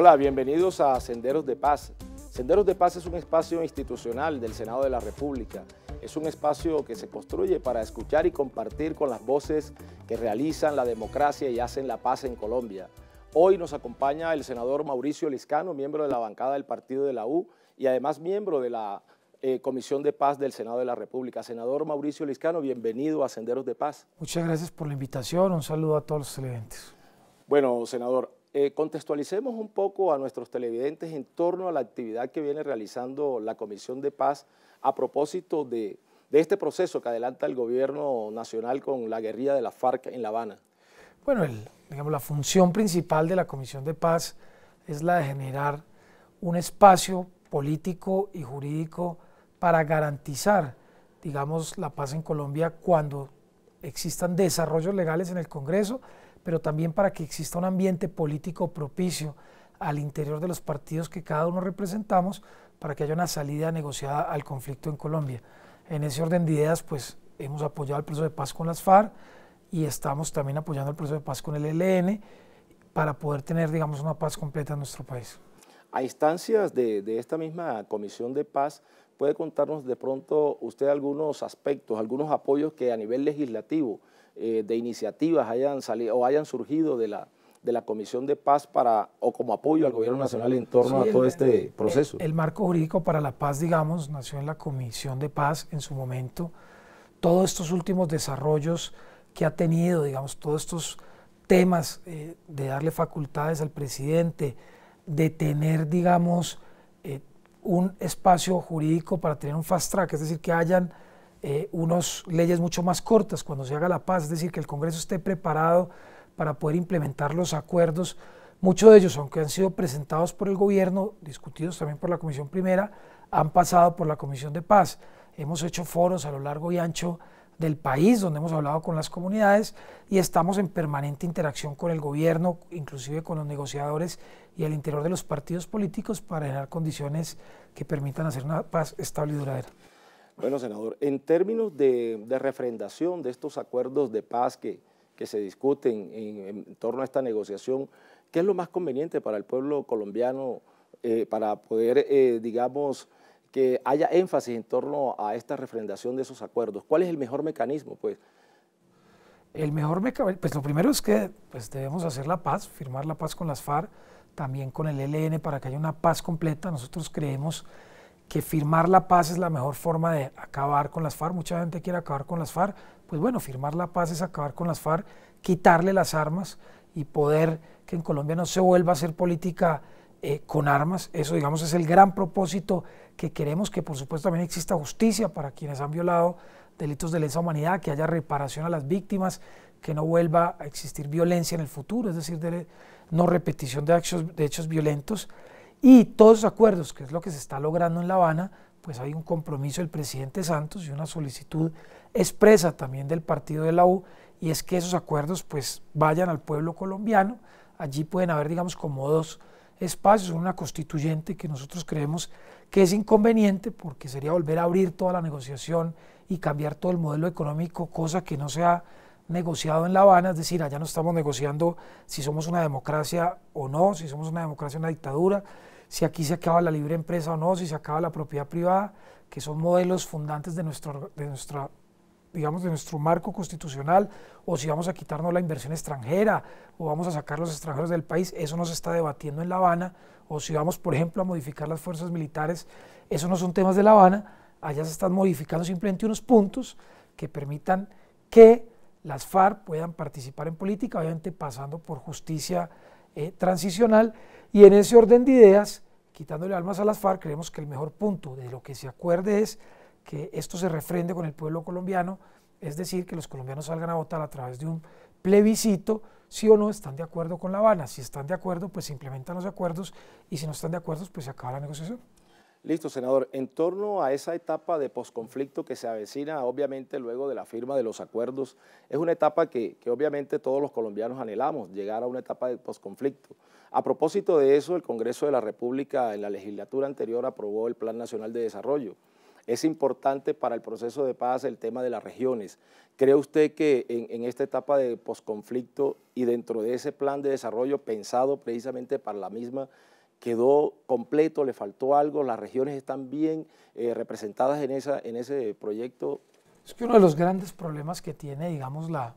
Hola, bienvenidos a Senderos de Paz. Senderos de Paz es un espacio institucional del Senado de la República. Es un espacio que se construye para escuchar y compartir con las voces que realizan la democracia y hacen la paz en Colombia. Hoy nos acompaña el senador Mauricio Liscano, miembro de la bancada del partido de la U y además miembro de la eh, Comisión de Paz del Senado de la República. Senador Mauricio Liscano, bienvenido a Senderos de Paz. Muchas gracias por la invitación, un saludo a todos los televidentes. Bueno, senador, eh, contextualicemos un poco a nuestros televidentes en torno a la actividad que viene realizando la Comisión de Paz a propósito de, este proceso que adelanta el gobierno nacional con la guerrilla de la FARC en La Habana. Bueno, digamos, la función principal de la Comisión de Paz es la de generar un espacio político y jurídico para garantizar, digamos, la paz en Colombia cuando existan desarrollos legales en el Congreso pero también para que exista un ambiente político propicio al interior de los partidos que cada uno representamos para que haya una salida negociada al conflicto en Colombia. En ese orden de ideas, pues hemos apoyado el proceso de paz con las FARC y estamos también apoyando el proceso de paz con el ELN para poder tener, digamos, una paz completa en nuestro país. A instancias de, de esta misma Comisión de Paz, ¿puede contarnos de pronto usted algunos aspectos, algunos apoyos que a nivel legislativo eh, de iniciativas hayan salido o hayan surgido de la, de la Comisión de Paz para o como apoyo al Gobierno Nacional en torno a todo este proceso. El, marco jurídico para la paz, digamos, nació en la Comisión de Paz en su momento. Todos estos últimos desarrollos que ha tenido, digamos, todos estos temas eh, de darle facultades al presidente, de tener, digamos, eh, un espacio jurídico para tener un fast track, es decir, que hayan eh, unas leyes mucho más cortas cuando se haga la paz, es decir, que el Congreso esté preparado para poder implementar los acuerdos, muchos de ellos, aunque han sido presentados por el gobierno, discutidos también por la Comisión Primera, han pasado por la Comisión de Paz. Hemos hecho foros a lo largo y ancho del país, donde hemos hablado con las comunidades y estamos en permanente interacción con el gobierno, inclusive con los negociadores y el interior de los partidos políticos para generar condiciones que permitan hacer una paz estable y duradera. Bueno, senador, en términos de, refrendación de estos acuerdos de paz que, se discuten en, torno a esta negociación, ¿qué es lo más conveniente para el pueblo colombiano eh, para poder, eh, digamos, que haya énfasis en torno a esta refrendación de esos acuerdos? ¿Cuál es el mejor mecanismo, pues? El mejor mecanismo, pues lo primero es que pues, debemos hacer la paz, firmar la paz con las FARC, también con el ELN para que haya una paz completa. Nosotros creemos que firmar la paz es la mejor forma de acabar con las FARC. Mucha gente quiere acabar con las FARC. Pues bueno, firmar la paz es acabar con las FARC, quitarle las armas y poder que en Colombia no se vuelva a hacer política eh, con armas. Eso, digamos, es el gran propósito que queremos, que por supuesto también exista justicia para quienes han violado delitos de lesa humanidad, que haya reparación a las víctimas, que no vuelva a existir violencia en el futuro, es decir, no repetición de hechos violentos y todos los acuerdos, que es lo que se está logrando en La Habana, pues hay un compromiso del presidente Santos y una solicitud expresa también del partido de la U, y es que esos acuerdos pues vayan al pueblo colombiano. Allí pueden haber, digamos, como dos espacios, una constituyente que nosotros creemos que es inconveniente porque sería volver a abrir toda la negociación y cambiar todo el modelo económico, cosa que no sea negociado en La Habana, es decir, allá no estamos negociando si somos una democracia o no, si somos una democracia o una dictadura, si aquí se acaba la libre empresa o no, si se acaba la propiedad privada, que son modelos fundantes de, nuestro, de nuestra digamos, de nuestro marco constitucional, o si vamos a quitarnos la inversión extranjera, o vamos a sacar los extranjeros del país, eso no se está debatiendo en La Habana, o si vamos, por ejemplo, a modificar las fuerzas militares, eso no son temas de La Habana, allá se están modificando simplemente unos puntos que permitan que las FARC puedan participar en política, obviamente pasando por justicia eh, transicional. Y en ese orden de ideas, quitándole almas a las FARC, creemos que el mejor punto de lo que se acuerde es que esto se refrende con el pueblo colombiano, es decir, que los colombianos salgan a votar a través de un plebiscito, si o no están de acuerdo con La Habana. Si están de acuerdo, pues se implementan los acuerdos y si no están de acuerdo, pues se acaba la negociación. Listo, senador. En torno a esa etapa de posconflicto que se avecina, obviamente, luego de la firma de los acuerdos, es una etapa que, obviamente todos los colombianos anhelamos, llegar a una etapa de posconflicto. A propósito de eso, el Congreso de la República en la legislatura anterior aprobó el Plan Nacional de Desarrollo. Es importante para el proceso de paz el tema de las regiones. ¿Cree usted que en, en esta etapa de posconflicto y dentro de ese plan de desarrollo pensado precisamente para la misma, quedó completo, le faltó algo, las regiones están bien eh, representadas en, esa, en ese proyecto. Es que uno de los grandes problemas que tiene, digamos, la,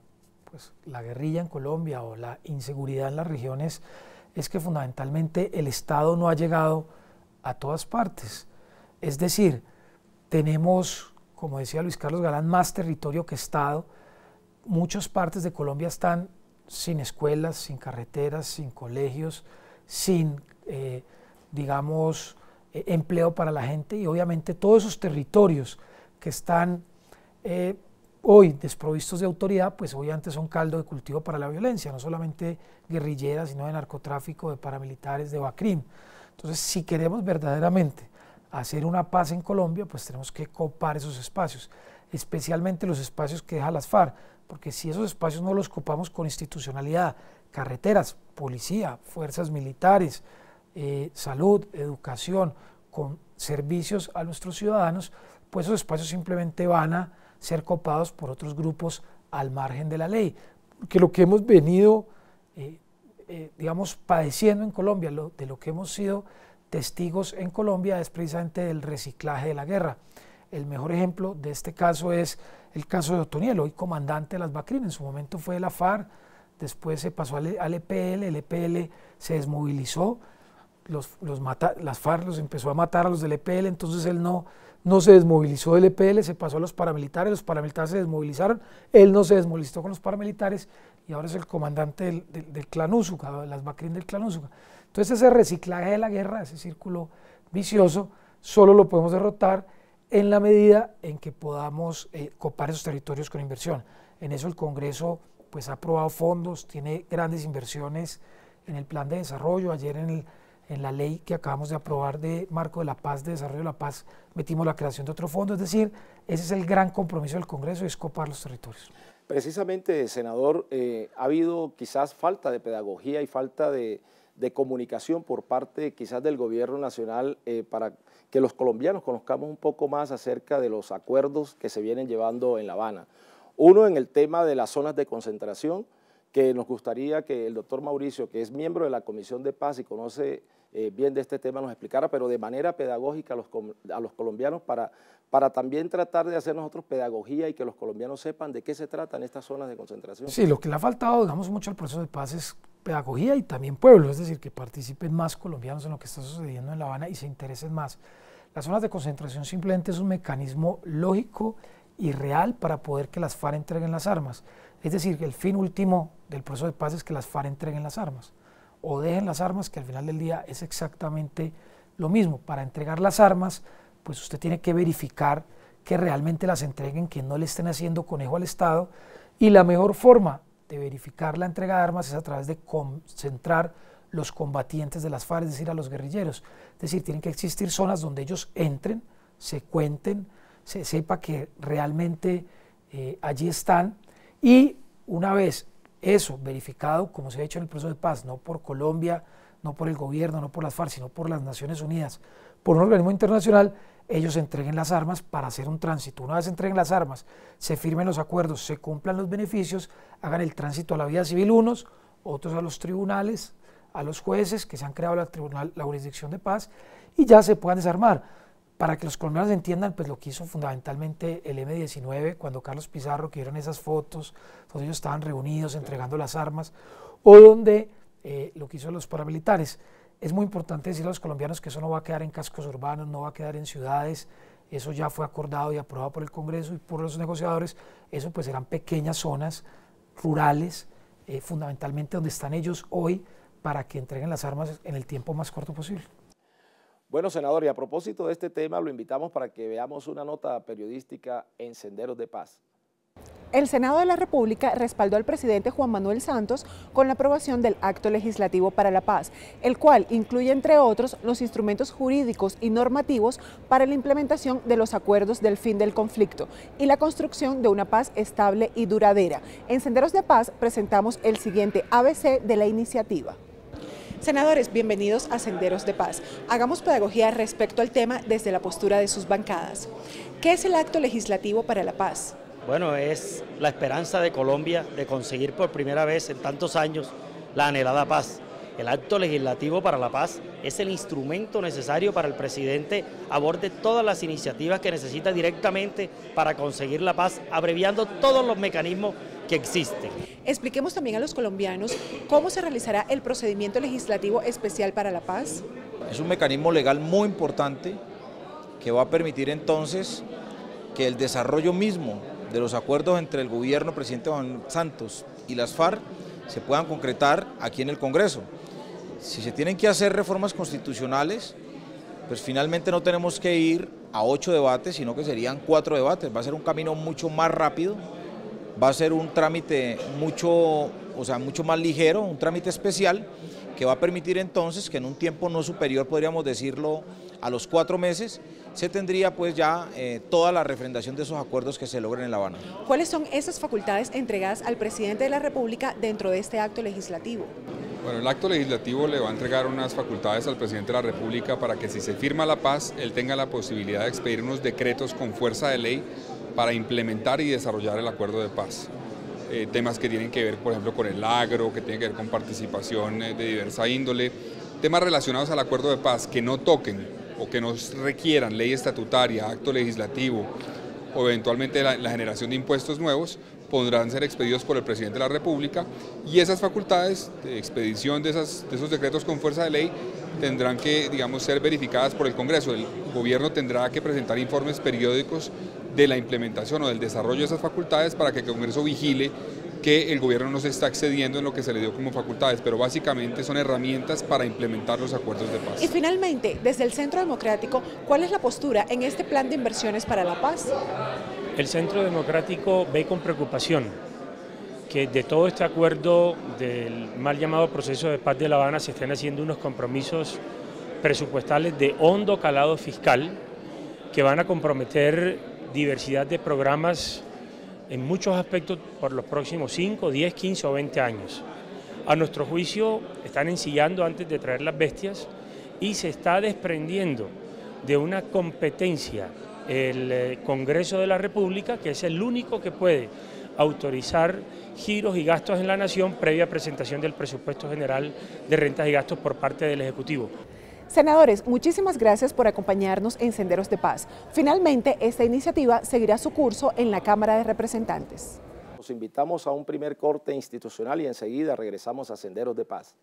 pues, la guerrilla en Colombia o la inseguridad en las regiones es que fundamentalmente el Estado no ha llegado a todas partes. Es decir, tenemos, como decía Luis Carlos Galán, más territorio que Estado. Muchas partes de Colombia están sin escuelas, sin carreteras, sin colegios, sin eh, digamos, eh, empleo para la gente y obviamente todos esos territorios que están eh, hoy desprovistos de autoridad, pues hoy antes son caldo de cultivo para la violencia, no solamente guerrillera, sino de narcotráfico, de paramilitares, de BACRIM. Entonces, si queremos verdaderamente hacer una paz en Colombia, pues tenemos que copar esos espacios, especialmente los espacios que deja las FARC, porque si esos espacios no los copamos con institucionalidad, carreteras, policía, fuerzas militares, eh, salud, educación, con servicios a nuestros ciudadanos, pues esos espacios simplemente van a ser copados por otros grupos al margen de la ley. Que lo que hemos venido, eh, eh, digamos, padeciendo en Colombia, de lo que hemos sido testigos en Colombia es precisamente del reciclaje de la guerra. El mejor ejemplo de este caso es el caso de Otoniel, hoy comandante de las vacrinas en su momento fue de la FARC, después se pasó al EPL, e el EPL se desmovilizó, los, mata, las FARC los empezó a matar a los del EPL, entonces él no, no se desmovilizó del EPL, se pasó a los paramilitares, los paramilitares se desmovilizaron, él no se desmovilizó con los paramilitares y ahora es el comandante del, del, del clan Úsuga, las Macrín del clan Úsuga. Entonces ese reciclaje de la guerra, ese círculo vicioso, solo lo podemos derrotar en la medida en que podamos eh, copar esos territorios con inversión. En eso el Congreso pues, ha aprobado fondos, tiene grandes inversiones en el plan de desarrollo. Ayer en el en la ley que acabamos de aprobar de Marco de la Paz, de Desarrollo de la Paz, metimos la creación de otro fondo. Es decir, ese es el gran compromiso del Congreso, es copar los territorios. Precisamente, senador, eh, ha habido quizás falta de pedagogía y falta de, comunicación por parte quizás del gobierno nacional eh, para que los colombianos conozcamos un poco más acerca de los acuerdos que se vienen llevando en La Habana. Uno en el tema de las zonas de concentración, que nos gustaría que el doctor Mauricio, que es miembro de la Comisión de Paz y conoce eh, bien de este tema, nos explicara, pero de manera pedagógica a los, colombianos para, para también tratar de hacer nosotros pedagogía y que los colombianos sepan de qué se trata en estas zonas de concentración. Sí, lo que le ha faltado, digamos, mucho al proceso de paz es pedagogía y también pueblo, es decir, que participen más colombianos en lo que está sucediendo en La Habana y se interesen más. Las zonas de concentración simplemente es un mecanismo lógico y real para poder que las FARC entreguen las armas. Es decir, que el fin último del proceso de paz es que las FARC entreguen las armas o dejen las armas, que al final del día es exactamente lo mismo. Para entregar las armas, pues usted tiene que verificar que realmente las entreguen, que no le estén haciendo conejo al Estado. Y la mejor forma de verificar la entrega de armas es a través de concentrar los combatientes de las FARC, es decir, a los guerrilleros. Es decir, tienen que existir zonas donde ellos entren, se cuenten, se sepa que realmente eh, allí están y una vez eso verificado, como se ha hecho en el proceso de paz, no por Colombia, no por el gobierno, no por las FARC, sino por las Naciones Unidas, por un organismo internacional, ellos entreguen las armas para hacer un tránsito. Una vez entreguen las armas, se firmen los acuerdos, se cumplan los beneficios, hagan el tránsito a la vida civil unos, otros a los tribunales, a los jueces que se han creado la, tribunal, la jurisdicción de paz y ya se puedan desarmar para que los colombianos entiendan pues, lo que hizo fundamentalmente el M-19 cuando Carlos Pizarro, que vieron esas fotos, todos ellos estaban reunidos entregando las armas, o donde eh, lo que hizo los paramilitares. Es muy importante decir a los colombianos que eso no va a quedar en cascos urbanos, no va a quedar en ciudades, eso ya fue acordado y aprobado por el Congreso y por los negociadores, eso pues serán pequeñas zonas rurales, eh, fundamentalmente donde están ellos hoy, para que entreguen las armas en el tiempo más corto posible. Bueno, senador, y a propósito de este tema, lo invitamos para que veamos una nota periodística en Senderos de Paz. El Senado de la República respaldó al presidente Juan Manuel Santos con la aprobación del Acto Legislativo para la Paz, el cual incluye, entre otros, los instrumentos jurídicos y normativos para la implementación de los acuerdos del fin del conflicto y la construcción de una paz estable y duradera. En Senderos de Paz presentamos el siguiente ABC de la iniciativa. Senadores, bienvenidos a Senderos de Paz. Hagamos pedagogía respecto al tema desde la postura de sus bancadas. ¿Qué es el acto legislativo para la paz? Bueno, es la esperanza de Colombia de conseguir por primera vez en tantos años la anhelada paz. El acto legislativo para la paz es el instrumento necesario para el presidente aborde todas las iniciativas que necesita directamente para conseguir la paz, abreviando todos los mecanismos que existen. Expliquemos también a los colombianos cómo se realizará el procedimiento legislativo especial para la paz. Es un mecanismo legal muy importante que va a permitir entonces que el desarrollo mismo de los acuerdos entre el gobierno, presidente Juan Santos y las FARC se puedan concretar aquí en el Congreso si se tienen que hacer reformas constitucionales, pues finalmente no tenemos que ir a ocho debates, sino que serían cuatro debates. Va a ser un camino mucho más rápido, va a ser un trámite mucho, o sea, mucho más ligero, un trámite especial que va a permitir entonces que en un tiempo no superior, podríamos decirlo, a los cuatro meses, se tendría pues ya eh, toda la refrendación de esos acuerdos que se logren en La Habana. ¿Cuáles son esas facultades entregadas al presidente de la República dentro de este acto legislativo? Bueno, el acto legislativo le va a entregar unas facultades al presidente de la República para que si se firma la paz, él tenga la posibilidad de expedir unos decretos con fuerza de ley para implementar y desarrollar el acuerdo de paz. Eh, temas que tienen que ver, por ejemplo, con el agro, que tienen que ver con participación eh, de diversa índole, temas relacionados al acuerdo de paz que no toquen o que no requieran ley estatutaria, acto legislativo o eventualmente la generación de impuestos nuevos, podrán ser expedidos por el presidente de la República y esas facultades de expedición de, esas, de esos decretos con fuerza de ley tendrán que, digamos, ser verificadas por el Congreso. El gobierno tendrá que presentar informes periódicos de la implementación o del desarrollo de esas facultades para que el Congreso vigile que el gobierno no se está excediendo en lo que se le dio como facultades, pero básicamente son herramientas para implementar los acuerdos de paz. Y finalmente, desde el Centro Democrático, ¿cuál es la postura en este plan de inversiones para la paz? El Centro Democrático ve con preocupación que de todo este acuerdo del mal llamado proceso de paz de La Habana se estén haciendo unos compromisos presupuestales de hondo calado fiscal que van a comprometer diversidad de programas en muchos aspectos por los próximos 5, 10, 15 o 20 años. A nuestro juicio están ensillando antes de traer las bestias y se está desprendiendo de una competencia el eh, Congreso de la República, que es el único que puede autorizar giros y gastos en la nación previa presentación del presupuesto general de rentas y gastos por parte del Ejecutivo. Senadores, muchísimas gracias por acompañarnos en Senderos de Paz. Finalmente, esta iniciativa seguirá su curso en la Cámara de Representantes. Los invitamos a un primer corte institucional y enseguida regresamos a Senderos de Paz.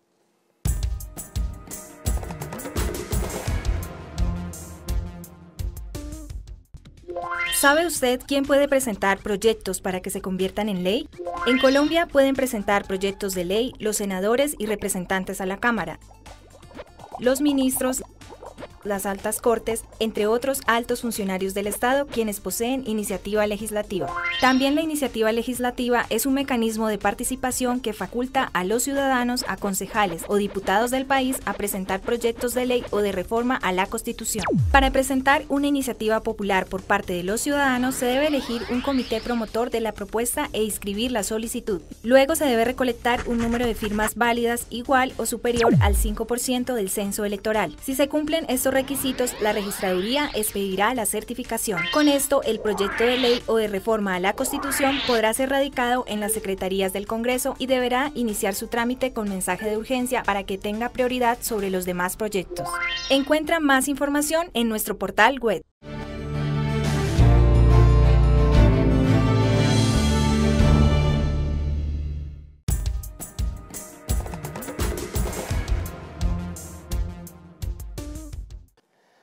¿Sabe usted quién puede presentar proyectos para que se conviertan en ley? En Colombia pueden presentar proyectos de ley los senadores y representantes a la Cámara, los ministros, las altas cortes, entre otros altos funcionarios del Estado quienes poseen iniciativa legislativa. También la iniciativa legislativa es un mecanismo de participación que faculta a los ciudadanos, a concejales o diputados del país a presentar proyectos de ley o de reforma a la Constitución. Para presentar una iniciativa popular por parte de los ciudadanos se debe elegir un comité promotor de la propuesta e inscribir la solicitud. Luego se debe recolectar un número de firmas válidas igual o superior al 5% del censo electoral. Si se cumplen estos requisitos, la registraduría expedirá la certificación. Con esto, el proyecto de ley o de reforma a la Constitución podrá ser radicado en las secretarías del Congreso y deberá iniciar su trámite con mensaje de urgencia para que tenga prioridad sobre los demás proyectos. Encuentra más información en nuestro portal web.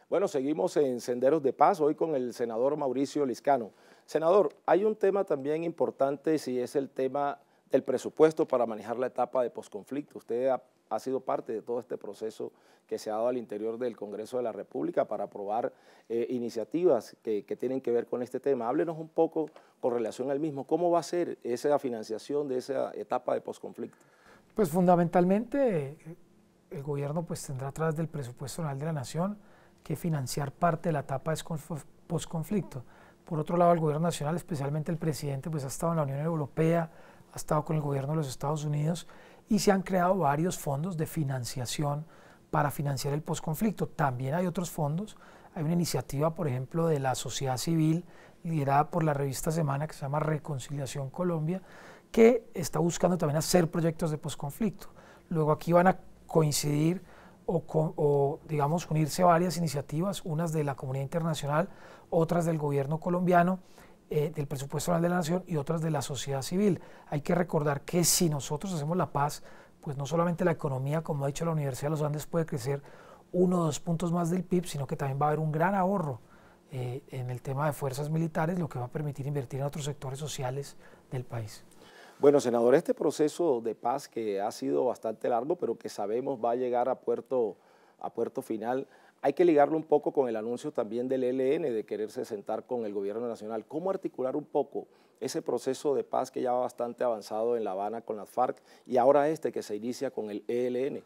Bueno, seguimos en Senderos de Paz, hoy con el senador Mauricio Liscano. Senador, hay un tema también importante, si es el tema del presupuesto para manejar la etapa de posconflicto. Usted ha, sido parte de todo este proceso que se ha dado al interior del Congreso de la República para aprobar eh, iniciativas que, tienen que ver con este tema. Háblenos un poco con relación al mismo. ¿Cómo va a ser esa financiación de esa etapa de posconflicto? Pues fundamentalmente el gobierno pues tendrá a través del presupuesto real de la Nación que financiar parte de la etapa post-conflicto. Por otro lado, el gobierno nacional, especialmente el presidente, pues ha estado en la Unión Europea, ha estado con el gobierno de los Estados Unidos y se han creado varios fondos de financiación para financiar el posconflicto. También hay otros fondos. Hay una iniciativa, por ejemplo, de la sociedad civil liderada por la revista Semana que se llama Reconciliación Colombia, que está buscando también hacer proyectos de posconflicto. Luego aquí van a coincidir o, digamos unirse varias iniciativas, unas de la comunidad internacional, otras del gobierno colombiano, eh, del presupuesto de la nación y otras de la sociedad civil. Hay que recordar que si nosotros hacemos la paz, pues no solamente la economía, como ha dicho la Universidad de los Andes, puede crecer uno o dos puntos más del PIB, sino que también va a haber un gran ahorro eh, en el tema de fuerzas militares, lo que va a permitir invertir en otros sectores sociales del país. Bueno, senador, este proceso de paz que ha sido bastante largo, pero que sabemos va a llegar a puerto, a puerto final, hay que ligarlo un poco con el anuncio también del ELN de quererse sentar con el gobierno nacional. ¿Cómo articular un poco ese proceso de paz que ya va bastante avanzado en La Habana con las FARC y ahora este que se inicia con el ELN?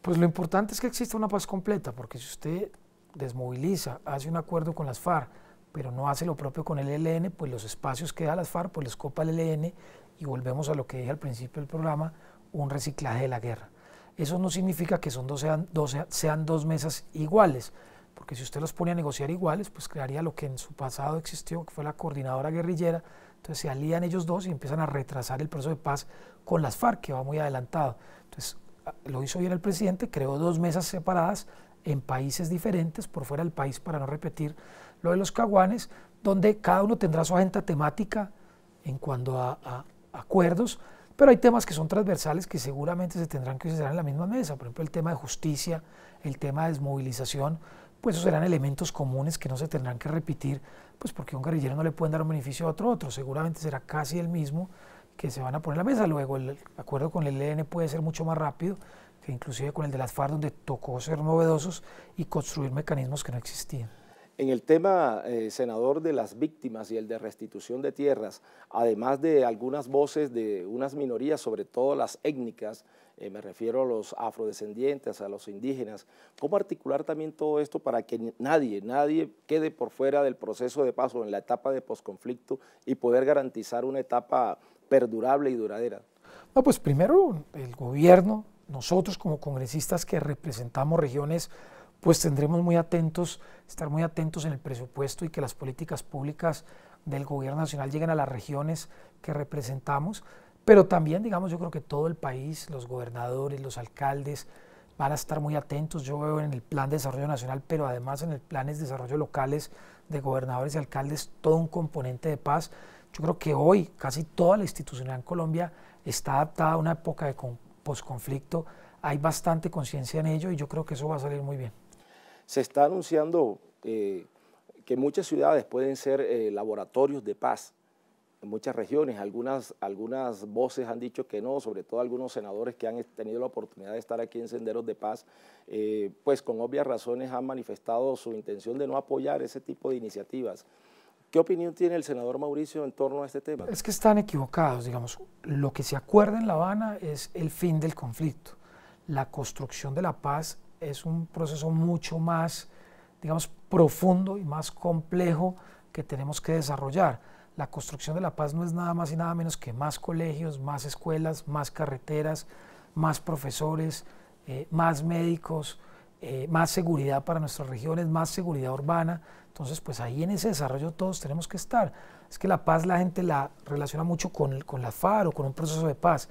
Pues lo importante es que exista una paz completa, porque si usted desmoviliza, hace un acuerdo con las FARC, pero no hace lo propio con el ELN, pues los espacios que da las FARC, pues los copa el ELN y volvemos a lo que dije al principio del programa, un reciclaje de la guerra. Eso no significa que son dos, sean, dos, sean dos mesas iguales, porque si usted los pone a negociar iguales, pues crearía lo que en su pasado existió, que fue la coordinadora guerrillera, entonces se alían ellos dos y empiezan a retrasar el proceso de paz con las FARC, que va muy adelantado. Entonces, ah, lo hizo bien el presidente, creó dos mesas separadas en países diferentes, por fuera del país, para no repetir lo de los caguanes, donde cada uno tendrá su agenda temática en cuanto a, a acuerdos, pero hay temas que son transversales que seguramente se tendrán que usar en la misma mesa, por ejemplo el tema de justicia, el tema de desmovilización, pues esos serán elementos comunes que no se tendrán que repetir, pues porque a un guerrillero no le pueden dar un beneficio a otro, otro seguramente será casi el mismo que se van a poner en la mesa. Luego el acuerdo con el ELN puede ser mucho más rápido que inclusive con el de las FARC, donde tocó ser novedosos y construir mecanismos que no existían. En el tema, eh, senador, de las víctimas y el de restitución de tierras, además de algunas voces de unas minorías, sobre todo las étnicas, eh, me refiero a los afrodescendientes, a los indígenas, ¿cómo articular también todo esto para que nadie, nadie quede por fuera del proceso de paso en la etapa de posconflicto y poder garantizar una etapa perdurable y duradera? No, pues primero el gobierno, nosotros como congresistas que representamos regiones pues tendremos muy atentos, estar muy atentos en el presupuesto y que las políticas públicas del gobierno nacional lleguen a las regiones que representamos, pero también, digamos, yo creo que todo el país, los gobernadores, los alcaldes, van a estar muy atentos, yo veo en el Plan de Desarrollo Nacional, pero además en el Planes de Desarrollo Locales de gobernadores y alcaldes, todo un componente de paz. Yo creo que hoy casi toda la institucionalidad en Colombia está adaptada a una época de posconflicto, hay bastante conciencia en ello y yo creo que eso va a salir muy bien. Se está anunciando eh, que muchas ciudades pueden ser eh, laboratorios de paz en muchas regiones. Algunas, algunas voces han dicho que no, sobre todo algunos senadores que han tenido la oportunidad de estar aquí en Senderos de Paz, eh, pues con obvias razones han manifestado su intención de no apoyar ese tipo de iniciativas. ¿Qué opinión tiene el senador Mauricio en torno a este tema? Es que están equivocados, digamos. Lo que se acuerda en La Habana es el fin del conflicto. La construcción de la paz es un proceso mucho más, digamos, profundo y más complejo que tenemos que desarrollar. La construcción de la paz no es nada más y nada menos que más colegios, más escuelas, más carreteras, más profesores, eh, más médicos, eh, más seguridad para nuestras regiones, más seguridad urbana. Entonces, pues ahí en ese desarrollo todos tenemos que estar. Es que la paz la gente la relaciona mucho con, con la FARC o con un proceso de paz.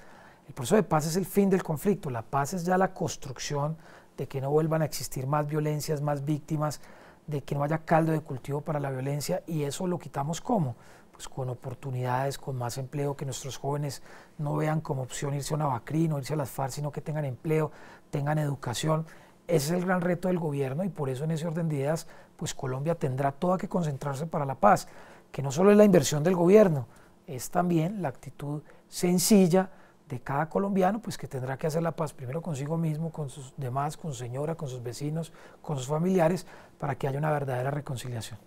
El proceso de paz es el fin del conflicto, la paz es ya la construcción de que no vuelvan a existir más violencias, más víctimas, de que no haya caldo de cultivo para la violencia y eso lo quitamos como pues con oportunidades, con más empleo, que nuestros jóvenes no vean como opción irse a una o irse a las FARC, sino que tengan empleo, tengan educación. Ese es el gran reto del gobierno y por eso en ese orden de ideas, pues Colombia tendrá toda que concentrarse para la paz, que no solo es la inversión del gobierno, es también la actitud sencilla, de cada colombiano, pues que tendrá que hacer la paz primero consigo mismo, con sus demás, con su señora, con sus vecinos, con sus familiares, para que haya una verdadera reconciliación.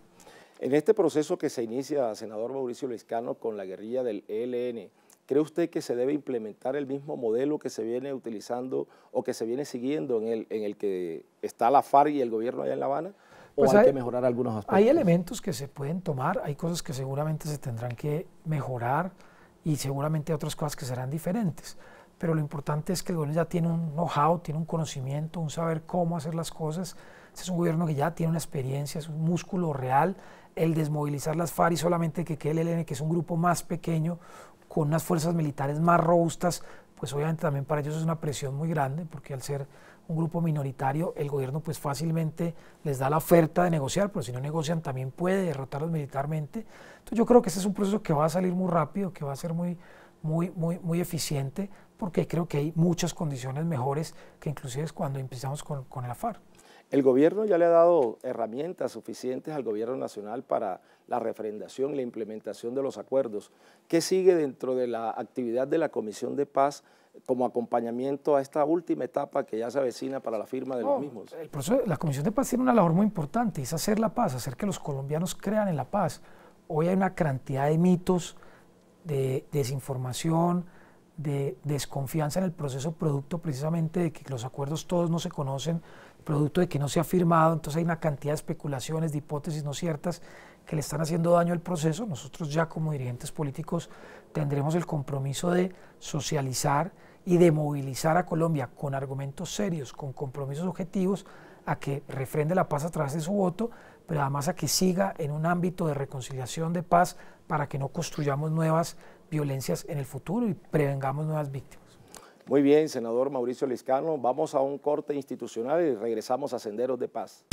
En este proceso que se inicia, senador Mauricio Cano, con la guerrilla del ELN, ¿cree usted que se debe implementar el mismo modelo que se viene utilizando o que se viene siguiendo en el, en el que está la FARC y el gobierno allá en La Habana? ¿O pues hay, que mejorar algunos aspectos? Hay elementos que se pueden tomar, hay cosas que seguramente se tendrán que mejorar, y seguramente otras cosas que serán diferentes. Pero lo importante es que el gobierno ya tiene un know-how, tiene un conocimiento, un saber cómo hacer las cosas. Este es un gobierno que ya tiene una experiencia, es un músculo real. El desmovilizar las FARC y solamente que quede el ELN, que es un grupo más pequeño, con unas fuerzas militares más robustas, pues obviamente también para ellos es una presión muy grande, porque al ser un grupo minoritario, el gobierno pues fácilmente les da la oferta de negociar, pero si no negocian también puede derrotarlos militarmente. Entonces yo creo que ese es un proceso que va a salir muy rápido, que va a ser muy, muy, muy, muy eficiente, porque creo que hay muchas condiciones mejores que inclusive cuando empezamos con, con el AFAR. El gobierno ya le ha dado herramientas suficientes al gobierno nacional para la refrendación y la implementación de los acuerdos. ¿Qué sigue dentro de la actividad de la Comisión de Paz? como acompañamiento a esta última etapa que ya se avecina para la firma de los mismos. El la Comisión de Paz tiene una labor muy importante, es hacer la paz, hacer que los colombianos crean en la paz. Hoy hay una cantidad de mitos, de desinformación, de desconfianza en el proceso, producto precisamente de que los acuerdos todos no se conocen, producto de que no se ha firmado, entonces hay una cantidad de especulaciones, de hipótesis no ciertas que le están haciendo daño el proceso, nosotros ya como dirigentes políticos tendremos el compromiso de socializar y de movilizar a Colombia con argumentos serios, con compromisos objetivos, a que refrende la paz a través de su voto, pero además a que siga en un ámbito de reconciliación, de paz, para que no construyamos nuevas violencias en el futuro y prevengamos nuevas víctimas. Muy bien, senador Mauricio Liscano, vamos a un corte institucional y regresamos a Senderos de Paz.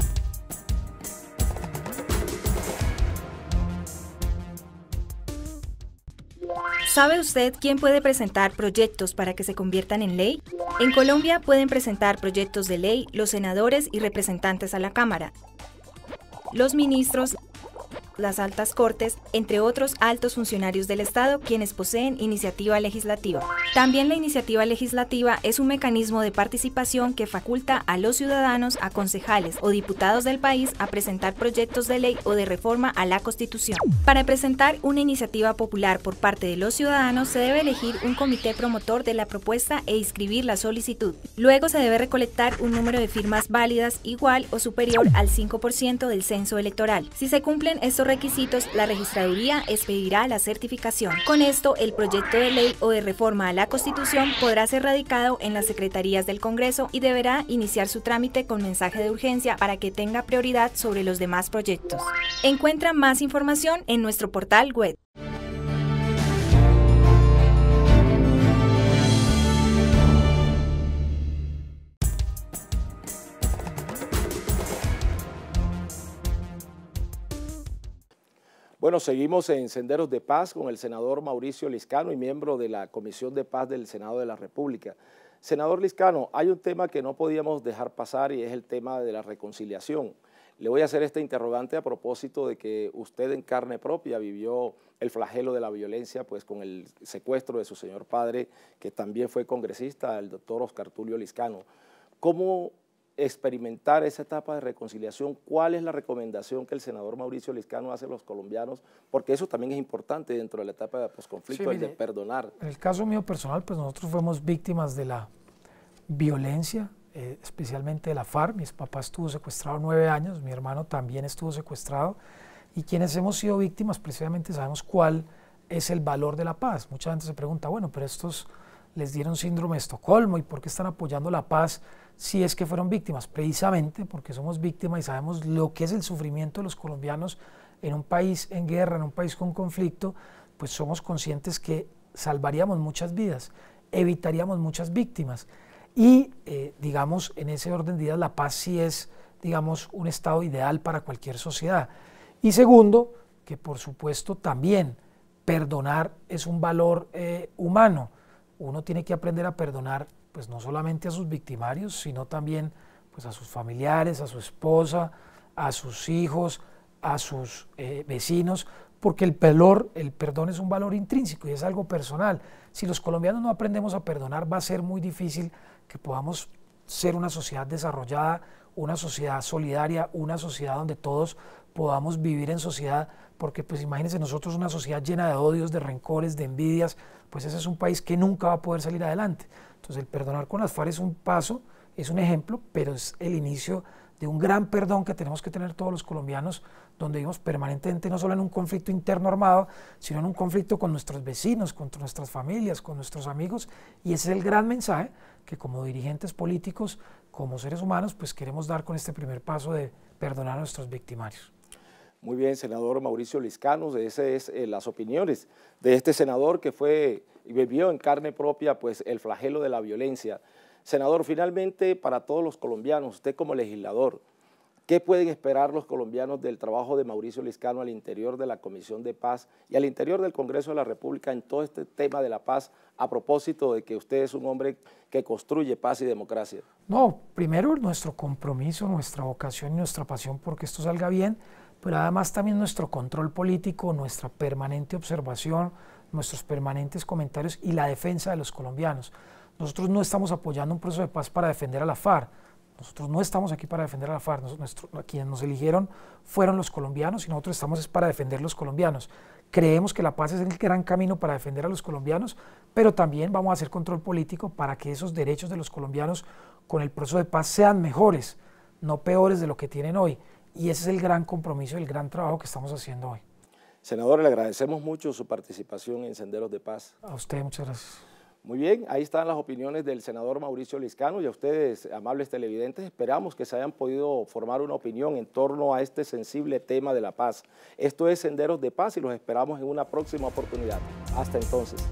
¿Sabe usted quién puede presentar proyectos para que se conviertan en ley? En Colombia pueden presentar proyectos de ley los senadores y representantes a la Cámara, los ministros las altas cortes, entre otros altos funcionarios del Estado quienes poseen iniciativa legislativa. También la iniciativa legislativa es un mecanismo de participación que faculta a los ciudadanos, a concejales o diputados del país a presentar proyectos de ley o de reforma a la Constitución. Para presentar una iniciativa popular por parte de los ciudadanos se debe elegir un comité promotor de la propuesta e inscribir la solicitud. Luego se debe recolectar un número de firmas válidas igual o superior al 5% del censo electoral. Si se cumplen estos requisitos, la registraduría expedirá la certificación. Con esto, el proyecto de ley o de reforma a la Constitución podrá ser radicado en las secretarías del Congreso y deberá iniciar su trámite con mensaje de urgencia para que tenga prioridad sobre los demás proyectos. Encuentra más información en nuestro portal web. Bueno, seguimos en Senderos de Paz con el senador Mauricio Liscano y miembro de la Comisión de Paz del Senado de la República. Senador Liscano, hay un tema que no podíamos dejar pasar y es el tema de la reconciliación. Le voy a hacer esta interrogante a propósito de que usted en carne propia vivió el flagelo de la violencia, pues con el secuestro de su señor padre, que también fue congresista, el doctor Oscar Tulio Liscano. ¿Cómo experimentar esa etapa de reconciliación, cuál es la recomendación que el senador Mauricio Liscano hace a los colombianos, porque eso también es importante dentro de la etapa de posconflicto, y el de perdonar. En el caso mío personal, pues nosotros fuimos víctimas de la violencia, eh, especialmente de la FARC. Mis papás estuvo secuestrado nueve años, mi hermano también estuvo secuestrado, y quienes hemos sido víctimas precisamente sabemos cuál es el valor de la paz. Mucha gente se pregunta, bueno, pero estos les dieron síndrome de Estocolmo y por qué están apoyando la paz si es que fueron víctimas. Precisamente porque somos víctimas y sabemos lo que es el sufrimiento de los colombianos en un país en guerra, en un país con conflicto, pues somos conscientes que salvaríamos muchas vidas, evitaríamos muchas víctimas. Y, eh, digamos, en ese orden de ideas, la paz sí es, digamos, un estado ideal para cualquier sociedad. Y segundo, que por supuesto también perdonar es un valor eh, humano uno tiene que aprender a perdonar, pues no solamente a sus victimarios, sino también pues a sus familiares, a su esposa, a sus hijos, a sus eh, vecinos, porque el, el perdón es un valor intrínseco y es algo personal. Si los colombianos no aprendemos a perdonar, va a ser muy difícil que podamos ser una sociedad desarrollada, una sociedad solidaria, una sociedad donde todos podamos vivir en sociedad, porque pues imagínense nosotros una sociedad llena de odios, de rencores, de envidias, pues ese es un país que nunca va a poder salir adelante. Entonces el perdonar con las FARC es un paso, es un ejemplo, pero es el inicio de un gran perdón que tenemos que tener todos los colombianos, donde vivimos permanentemente no solo en un conflicto interno armado, sino en un conflicto con nuestros vecinos, con nuestras familias, con nuestros amigos, y ese es el gran mensaje que como dirigentes políticos, como seres humanos, pues queremos dar con este primer paso de perdonar a nuestros victimarios. Muy bien, senador Mauricio Liscanos, esas es eh, las opiniones de este senador que fue y vivió en carne propia pues el flagelo de la violencia. Senador, finalmente para todos los colombianos, usted como legislador, ¿qué pueden esperar los colombianos del trabajo de Mauricio Liscano al interior de la Comisión de Paz y al interior del Congreso de la República en todo este tema de la paz a propósito de que usted es un hombre que construye paz y democracia? No, primero nuestro compromiso, nuestra vocación y nuestra pasión porque esto salga bien, pero además también nuestro control político, nuestra permanente observación, nuestros permanentes comentarios y la defensa de los colombianos. Nosotros no estamos apoyando un proceso de paz para defender a la FARC. Nosotros no estamos aquí para defender a la FARC. quienes nos eligieron fueron los colombianos y nosotros estamos es para defender a los colombianos. Creemos que la paz es el gran camino para defender a los colombianos, pero también vamos a hacer control político para que esos derechos de los colombianos con el proceso de paz sean mejores, no peores de lo que tienen hoy. Y ese es el gran compromiso, el gran trabajo que estamos haciendo hoy. Senador, le agradecemos mucho su participación en Senderos de Paz. A usted, muchas gracias. Muy bien, ahí están las opiniones del senador Mauricio Liscano y a ustedes, amables televidentes, esperamos que se hayan podido formar una opinión en torno a este sensible tema de la paz. Esto es Senderos de Paz y los esperamos en una próxima oportunidad. Hasta entonces.